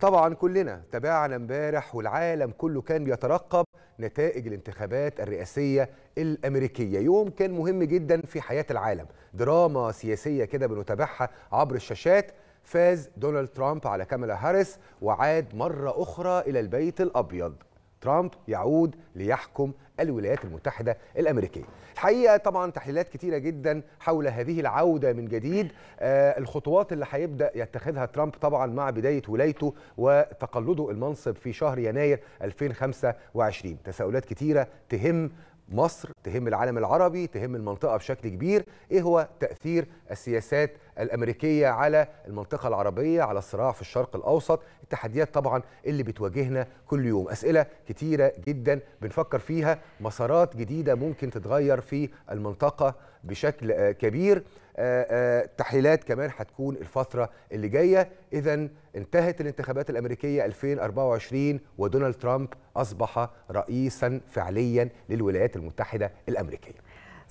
طبعا كلنا تابعنا امبارح والعالم كله كان بيترقب نتائج الانتخابات الرئاسية الأمريكية يوم كان مهم جدا في حياة العالم دراما سياسية كده بنتابعها عبر الشاشات فاز دونالد ترامب على كاميلا هاريس وعاد مرة أخرى إلى البيت الأبيض ترامب يعود ليحكم الولايات المتحدة الأمريكية الحقيقة طبعا تحليلات كتيرة جدا حول هذه العودة من جديد آه الخطوات اللي هيبدأ يتخذها ترامب طبعا مع بداية ولايته وتقلده المنصب في شهر يناير 2025 تساؤلات كتيرة تهم مصر تهم العالم العربي تهم المنطقة بشكل كبير إيه هو تأثير السياسات الامريكيه على المنطقه العربيه على الصراع في الشرق الاوسط التحديات طبعا اللي بتواجهنا كل يوم اسئله كتيره جدا بنفكر فيها مسارات جديده ممكن تتغير في المنطقه بشكل آه، كبير آه، آه، تحليلات كمان هتكون الفترة اللي جاية إذا انتهت الانتخابات الأمريكية 2024 ودونالد ترامب أصبح رئيسا فعليا للولايات المتحدة الأمريكية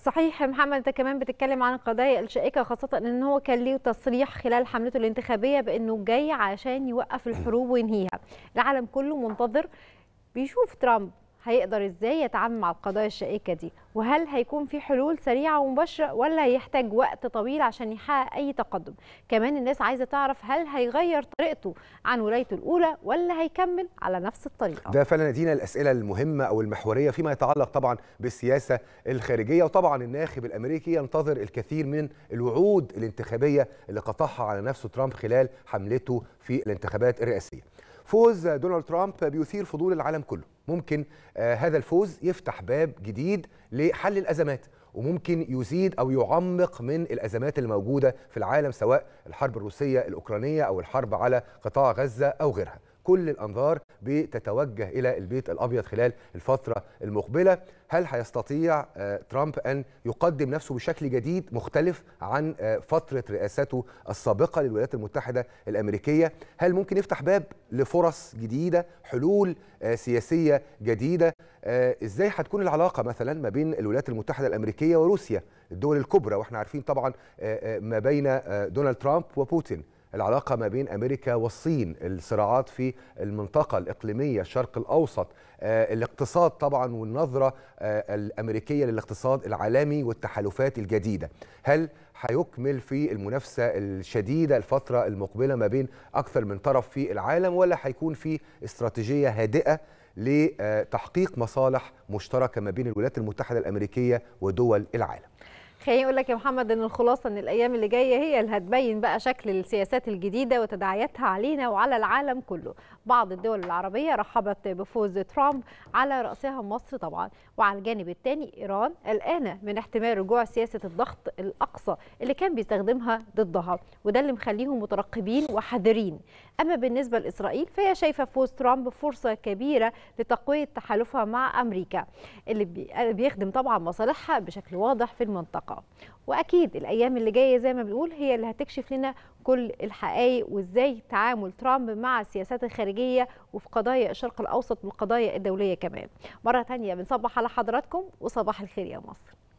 صحيح محمد انت كمان بتتكلم عن القضايا الشائكه خاصه ان هو كان ليه تصريح خلال حملته الانتخابيه بانه جاي عشان يوقف الحروب وينهيها العالم كله منتظر بيشوف ترامب هيقدر ازاي يتعامل مع القضايا الشائكه دي وهل هيكون في حلول سريعه ومباشره ولا هيحتاج وقت طويل عشان يحقق اي تقدم كمان الناس عايزه تعرف هل هيغير طريقته عن ولايته الاولى ولا هيكمل على نفس الطريقه ده فعلا دينا الاسئله المهمه او المحوريه فيما يتعلق طبعا بالسياسه الخارجيه وطبعا الناخب الامريكي ينتظر الكثير من الوعود الانتخابيه اللي قطعها على نفسه ترامب خلال حملته في الانتخابات الرئاسيه فوز دونالد ترامب بيثير فضول العالم كله ممكن آه، هذا الفوز يفتح باب جديد لحل الأزمات وممكن يزيد او يعمق من الازمات الموجوده في العالم سواء الحرب الروسيه الاوكرانيه او الحرب على قطاع غزه او غيرها كل الانظار بتتوجه الى البيت الابيض خلال الفتره المقبله هل هيستطيع آه، ترامب ان يقدم نفسه بشكل جديد مختلف عن آه، فتره رئاسته السابقه للولايات المتحده الامريكيه هل ممكن يفتح باب لفرص جديده حلول آه، سياسيه جديده ازاي هتكون العلاقه مثلا ما بين الولايات المتحده الامريكيه وروسيا الدول الكبرى واحنا عارفين طبعا ما بين دونالد ترامب وبوتين العلاقه ما بين امريكا والصين الصراعات في المنطقه الاقليميه الشرق الاوسط آه، الاقتصاد طبعا والنظره آه، الامريكيه للاقتصاد العالمي والتحالفات الجديده هل هيكمل في المنافسه الشديده الفتره المقبله ما بين اكثر من طرف في العالم ولا هيكون في استراتيجيه هادئه لتحقيق مصالح مشتركه ما بين الولايات المتحده الامريكيه ودول العالم خليني اقول لك يا محمد ان الخلاصه ان الايام اللي جايه هي اللي هتبين بقى شكل السياسات الجديده وتداعياتها علينا وعلى العالم كله بعض الدول العربيه رحبت بفوز ترامب على راسها مصر طبعا وعلى الجانب الثاني ايران قلقانه من احتمال رجوع سياسه الضغط الاقصى اللي كان بيستخدمها ضدها وده اللي مخليهم مترقبين وحذرين اما بالنسبه لاسرائيل فهي شايفه فوز ترامب فرصه كبيره لتقويه تحالفها مع امريكا اللي بيخدم طبعا مصالحها بشكل واضح في المنطقه الثقة واكيد الايام اللي جايه زي ما بنقول هي اللي هتكشف لنا كل الحقائق وازاي تعامل ترامب مع السياسات الخارجيه وفي قضايا الشرق الاوسط والقضايا الدوليه كمان مره ثانيه بنصبح على حضراتكم وصباح الخير يا مصر